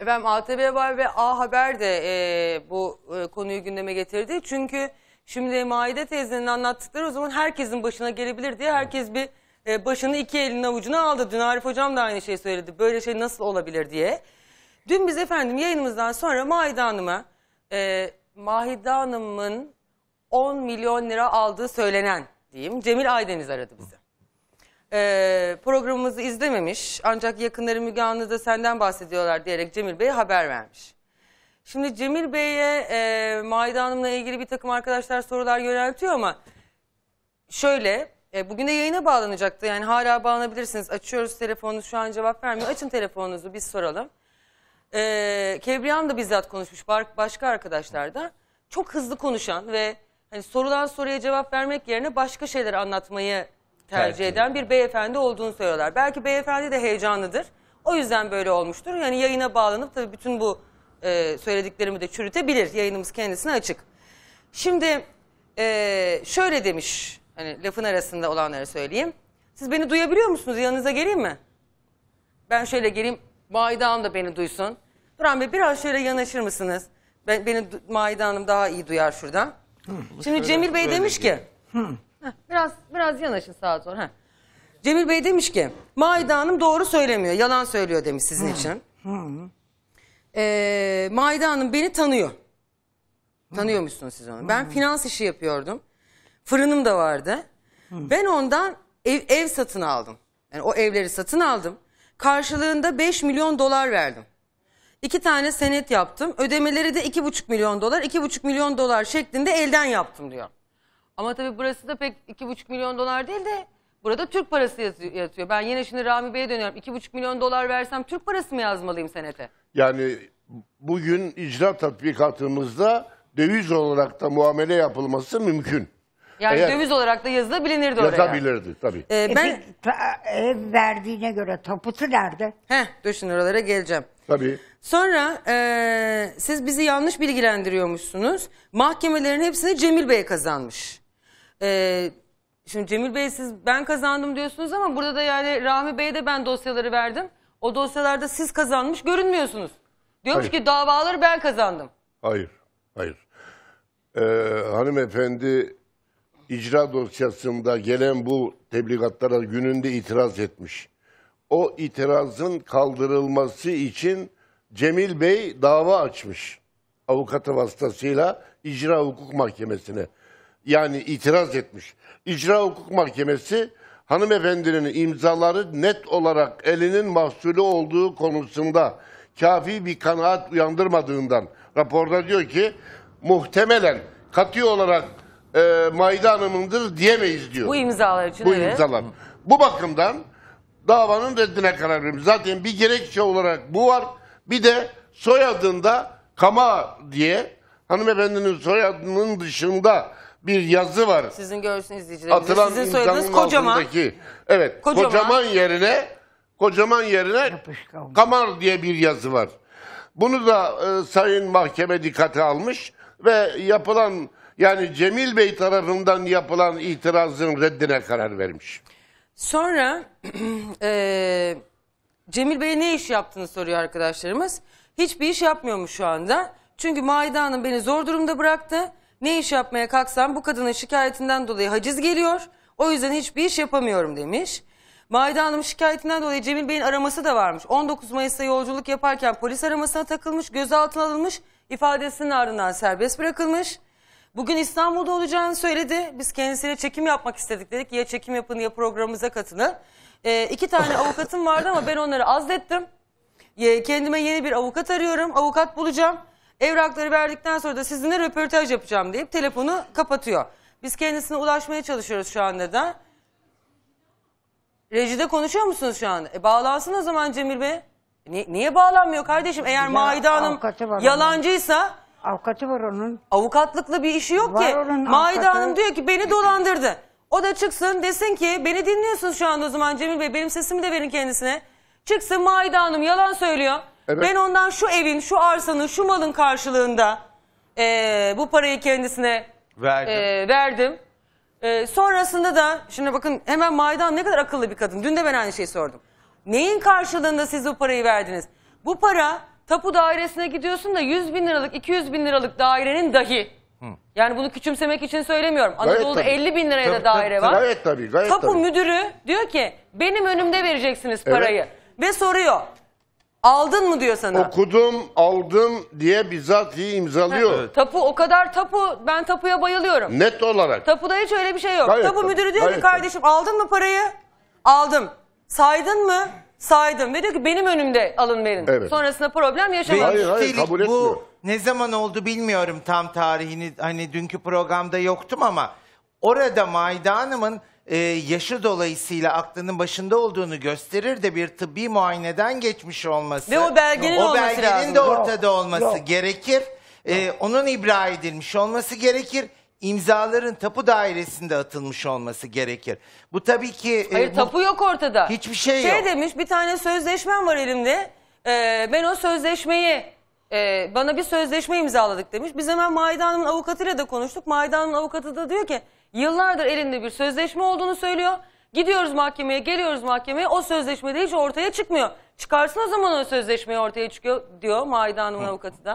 Efendim ATV Haber ve A Haber de e, bu e, konuyu gündeme getirdi. Çünkü şimdi Maide teyzenin anlattıkları o zaman herkesin başına gelebilir diye herkes bir e, başını iki elinin avucuna aldı. Dün Arif Hocam da aynı şeyi söyledi. Böyle şey nasıl olabilir diye. Dün biz efendim yayınımızdan sonra Maide Hanım'a e, Mahide Hanım'ın 10 milyon lira aldığı söylenen diyeyim Cemil Aydeniz aradı bizi e, programımızı izlememiş ancak yakınları Müge Anlı'da senden bahsediyorlar diyerek Cemil Bey'e haber vermiş. Şimdi Cemil Bey'e e, Maide Hanım'la ilgili bir takım arkadaşlar sorular yöneltiyor ama şöyle e, bugün de yayına bağlanacaktı yani hala bağlanabilirsiniz açıyoruz telefonunu şu an cevap vermiyor açın telefonunuzu biz soralım. E, Kebriyan da bizzat konuşmuş başka arkadaşlar da çok hızlı konuşan ve hani sorulan soruya cevap vermek yerine başka şeyler anlatmayı tercih eden bir beyefendi olduğunu söylüyorlar. Belki beyefendi de heyecanlıdır. O yüzden böyle olmuştur. Yani yayına bağlanıp tabii bütün bu e, söylediklerimi de çürütebilir. Yayınımız kendisine açık. Şimdi e, şöyle demiş, hani lafın arasında olanları söyleyeyim. Siz beni duyabiliyor musunuz? Yanınıza geleyim mi? Ben şöyle geleyim, Maide Hanım da beni duysun. Duran Bey biraz şöyle yanaşır mısınız? Ben, beni Maide Hanım daha iyi duyar şuradan. Hı, Şimdi Cemil Bey demiş ki... Hı biraz biraz yanaşın sağa doğru. Heh. Cemil Bey demiş ki Maide Hanım doğru söylemiyor yalan söylüyor demiş sizin için. Ee, Maide Hanım beni tanıyor. tanıyor musunuz siz onu. Ben finans işi yapıyordum. Fırınım da vardı. Ben ondan ev, ev satın aldım. Yani o evleri satın aldım. Karşılığında 5 milyon dolar verdim. İki tane senet yaptım. Ödemeleri de 2,5 milyon dolar, 2,5 milyon dolar şeklinde elden yaptım diyor. Ama tabii burası da pek 2,5 milyon dolar değil de burada Türk parası yazıyor- yatıyor. Ben yine şimdi Rami Bey'e dönüyorum. 2,5 milyon dolar versem Türk parası mı yazmalıyım senete? Yani bugün icra tatbikatımızda döviz olarak da muamele yapılması mümkün. Yani Eğer- döviz olarak da yazılabilirdi oraya. Yazabilirdi tabii. Ee, E, ben... ben ev verdiğine göre tapusu nerede? heh, dur şimdi oralara geleceğim. Tabii. Sonra eee, siz bizi yanlış bilgilendiriyormuşsunuz. Mahkemelerin hepsini Cemil Bey kazanmış. E, şimdi Cemil Bey siz ben kazandım diyorsunuz ama burada da yani Rahmi Bey'e de ben dosyaları verdim. O dosyalarda siz kazanmış görünmüyorsunuz. Diyormuş Hayır. ki davaları ben kazandım. Hayır, hayır. Ee, hanımefendi icra dosyasında gelen bu tebligatlara gününde itiraz etmiş. O itirazın kaldırılması için Cemil Bey dava açmış. Avukatı vasıtasıyla icra hukuk mahkemesine yani itiraz etmiş. İcra Hukuk Mahkemesi hanımefendinin imzaları net olarak elinin mahsulü olduğu konusunda kafi bir kanaat uyandırmadığından raporda diyor ki muhtemelen katı olarak e, Maide Hanım'ındır diyemeyiz diyor. Bu imzalar için Bu evet. imzalar. Bu bakımdan davanın reddine karar verilmiş. Zaten bir gerekçe olarak bu var. Bir de soyadında Kama diye hanımefendinin soyadının dışında bir yazı var. Sizin görsün izleyicilerimiz. Sizin soyadınız kocaman. altındaki. Evet. Kocaman. Kocaman. yerine kocaman yerine Yapışkan. Kamar diye bir yazı var. Bunu da e, sayın mahkeme dikkate almış ve yapılan yani Cemil Bey tarafından yapılan itirazın reddine karar vermiş. Sonra eee, Cemil Bey ne iş yaptığını soruyor arkadaşlarımız. Hiçbir iş yapmıyormuş şu anda. Çünkü Maide Hanım beni zor durumda bıraktı. Ne iş yapmaya kalksam bu kadının şikayetinden dolayı haciz geliyor. O yüzden hiçbir iş yapamıyorum demiş. Maide Hanım şikayetinden dolayı Cemil Bey'in araması da varmış. 19 Mayıs'ta yolculuk yaparken polis aramasına takılmış, gözaltına alınmış, ifadesinin ardından serbest bırakılmış. Bugün İstanbul'da olacağını söyledi. Biz kendisine çekim yapmak istedik dedik. Ya çekim yapın ya programımıza katını. Ee, iki tane avukatım vardı ama ben onları azlettim. Kendime yeni bir avukat arıyorum. Avukat bulacağım. Evrakları verdikten sonra da sizinle röportaj yapacağım deyip telefonu kapatıyor. Biz kendisine ulaşmaya çalışıyoruz şu anda da. Rejide konuşuyor musunuz şu anda? E bağlansın o zaman Cemil Bey. E, ni niye bağlanmıyor kardeşim? Eğer ya, Maide Hanım yalancıysa... Avukatı var onun. Avukatlıkla bir işi yok var ki. Onun, Maide avukatı. Hanım diyor ki beni dolandırdı. O da çıksın desin ki beni dinliyorsunuz şu anda o zaman Cemil Bey. Benim sesimi de verin kendisine. Çıksın Maide Hanım yalan söylüyor. Evet. Ben ondan şu evin, şu arsanın, şu malın karşılığında e, bu parayı kendisine verdim. E, verdim. E, sonrasında da şimdi bakın hemen Maydan ne kadar akıllı bir kadın. Dün de ben aynı şeyi sordum. Neyin karşılığında siz bu parayı verdiniz? Bu para tapu dairesine gidiyorsun da 100 bin liralık 200 bin liralık dairenin dahi. Yani bunu küçümsemek için söylemiyorum. Anadolu'da 50 bin liraya da daire var. Gayet tabii. Gayet tapu tabii. müdürü diyor ki benim önümde vereceksiniz parayı. Evet. Ve soruyor Aldın mı diyor sana. Okudum, aldım diye bizzat bizatihi imzalıyor. Evet. Tapu o kadar tapu ben tapuya bayılıyorum. Net olarak. Tapuda hiç öyle bir şey yok. Gayet tapu tabii, müdürü diyor ki gayet kardeşim aldın mı parayı? Aldım. Saydın mı? Saydım ve diyor ki benim önümde alın verin. Evet. Sonrasında problem Ve Hayır, hayır, kabul etmiyor. bu ne zaman oldu bilmiyorum tam tarihini. Hani dünkü programda yoktum ama orada Maide e, yaşı dolayısıyla aklının başında olduğunu gösterir de bir tıbbi muayeneden geçmiş olması. Ve o belgenin o olması lazım. de ortada olması Yok. gerekir. E, onun ibra edilmiş olması gerekir. İmzaların tapu dairesinde atılmış olması gerekir. Bu tabii ki... e, Hayır bu- tapu yok ortada. Hiçbir şey, şey yok. Şey demiş bir tane sözleşmem var elimde. Ee, ben o sözleşmeyi e, bana bir sözleşme imzaladık demiş. Biz hemen Maide Hanım'ın avukatıyla da konuştuk. Maide Hanım'ın avukatı da diyor ki yıllardır elinde bir sözleşme olduğunu söylüyor. Gidiyoruz mahkemeye, geliyoruz mahkemeye. O sözleşmede hiç ortaya çıkmıyor. Çıkarsın o zaman o sözleşmeyi ortaya çıkıyor diyor Maide Hanım'ın avukatı da.